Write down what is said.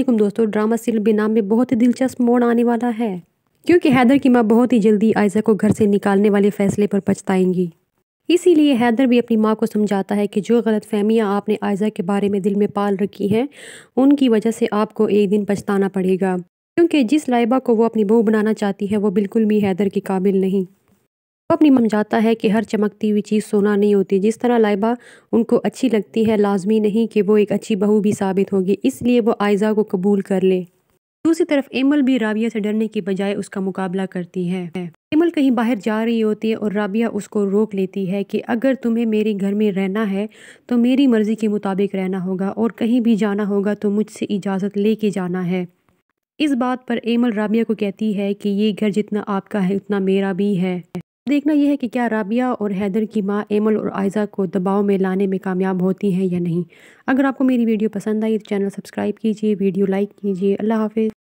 असलम दोस्तों drama serial बेनाम में बहुत ही दिलचस्प मोड़ आने वाला है क्योंकि हैदर की माँ बहुत ही जल्दी आयजा को घर से निकालने वाले फैसले पर पछताएंगी इसीलिए हैदर भी अपनी माँ को समझाता है कि जो गलत फहमियाँ आपने आयजा के बारे में दिल में पाल रखी हैं उनकी वजह से आपको एक दिन पछताना पड़ेगा क्योंकि जिस लाइबा को वो अपनी बहू बनाना चाहती है वो बिल्कुल भी हैदर के काबिल नहीं अपनी जाता है कि हर चमकती हुई चीज़ सोना नहीं होती जिस तरह लाइबा उनको अच्छी लगती है लाजमी नहीं कि वो एक अच्छी बहू भी साबित होगी इसलिए वो आयजा को कबूल कर ले दूसरी तरफ एमल भी राबिया से डरने की बजाय उसका मुकाबला करती है एमल कहीं बाहर जा रही होती है और राबिया उसको रोक लेती है कि अगर तुम्हें मेरे घर में रहना है तो मेरी मर्ज़ी के मुताबिक रहना होगा और कहीं भी जाना होगा तो मुझसे इजाज़त ले के जाना है इस बात पर एमल राबिया को कहती है कि ये घर जितना आपका है उतना मेरा भी है देखना यह है कि क्या राबिया और हैदर की माँ एमल और आयज़ा को दबाव में लाने में कामयाब होती हैं या नहीं अगर आपको मेरी वीडियो पसंद आई तो चैनल सब्सक्राइब कीजिए वीडियो लाइक कीजिए अल्लाह हाफिज़